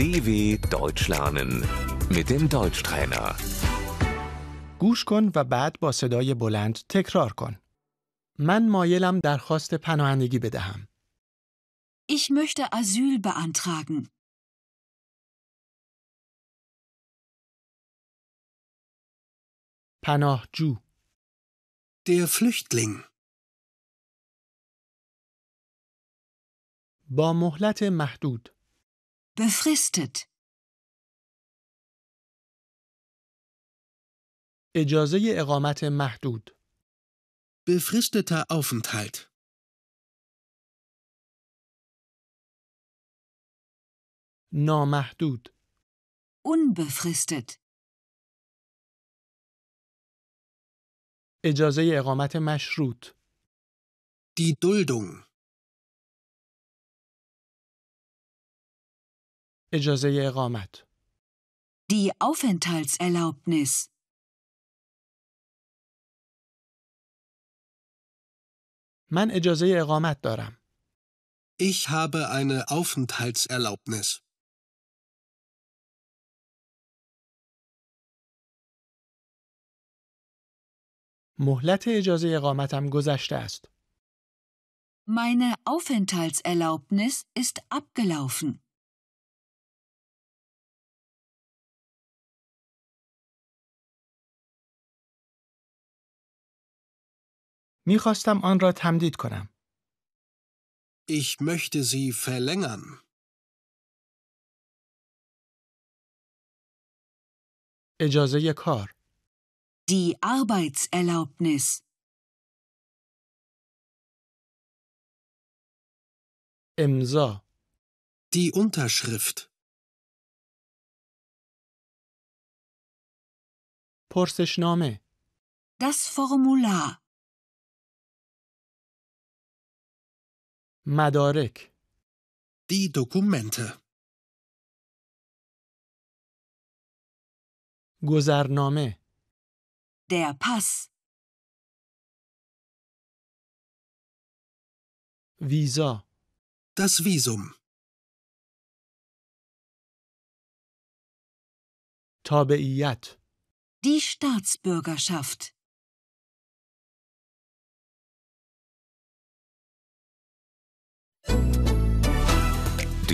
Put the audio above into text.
DW Deutsch lernen mit dem Deutschtrainer. گوش کن و بعد با صدای بلند تکرار کن. من مایلم درخواست پناهندگی بدهم. Ich möchte Asyl beantragen. پناهجو Der Flüchtling. با مهلت محدود befristet اجازه اقامت محدود befristeter Aufenthalt نامحدود unbefristet اجازه اقامت مشروط die Duldung اجازه اقامت Die Aufenthaltserlaubnis. من اجازه اقامت دارم. Ich habe eine Aufenthaltserlaubnis. مهلت اجازه اقامتم گذشته است. Meine Aufenthaltserlaubnis ist abgelaufen. میخواستم آن را تمدید کنم. Ich möchte sie verlängern. اجازه کار Die Arbeitserlaubnis امضا Die Unterschrift پرسشنامه Das Formular مدارک Die Dokumente. گذرنامه Der Pass. ویزا Das Visum. تابعیت Die Staatsbürgerschaft.